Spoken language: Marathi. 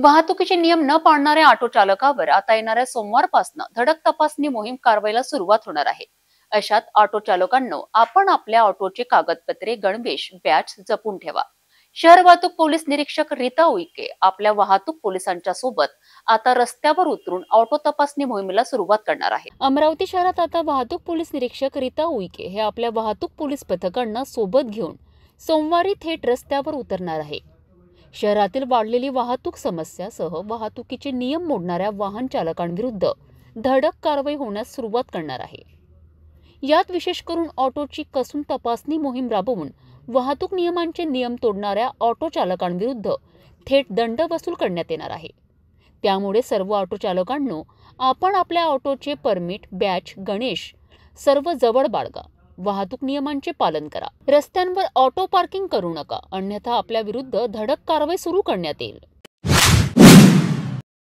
वाहतुकीचे नियम न पाळणाऱ्या ऑटो चालकावर आता येणाऱ्या सोमवारपासून धडक तपासणी मोहीम कारवाईला सुरुवात होणार आहे अशात ऑटो चालकांना आपण आपल्या ऑटोचे कागदपत्रे गणवेश बॅच जपून ठेवा शहर वाहतूक पोलीस निरीक्षक रीता उईके आपल्या वाहतूक पोलिसांच्या सोबत आता रस्त्यावर उतरून ऑटो तपासणी मोहिमेला सुरुवात करणार आहे अमरावती शहरात आता वाहतूक पोलीस निरीक्षक रीता उईके हे आपल्या वाहतूक पोलीस पथकांना सोबत घेऊन सोमवारी थेट रस्त्यावर उतरणार आहे शहरातील वाढलेली वाहतूक समस्यासह वाहतुकीचे नियम मोडणाऱ्या वाहन चालकांविरुद्ध धडक कारवाई होण्यास सुरुवात करणार आहे यात विशेष करून ऑटोची कसून तपासणी मोहीम राबवून वाहतूक नियमांचे नियम तोडणाऱ्या ऑटो चालकांविरुद्ध थेट दंड वसूल करण्यात येणार आहे त्यामुळे सर्व ऑटो चालकांनो आपण आपल्या ऑटोचे परमिट बॅच गणेश सर्व जवळ बाळगा वाहतूक नियमांचे पालन करा रस्त्यांवर ऑटो पार्किंग करू नका अन्यथा आपल्या विरुद्ध धडक कारवाई सुरू करण्यात येईल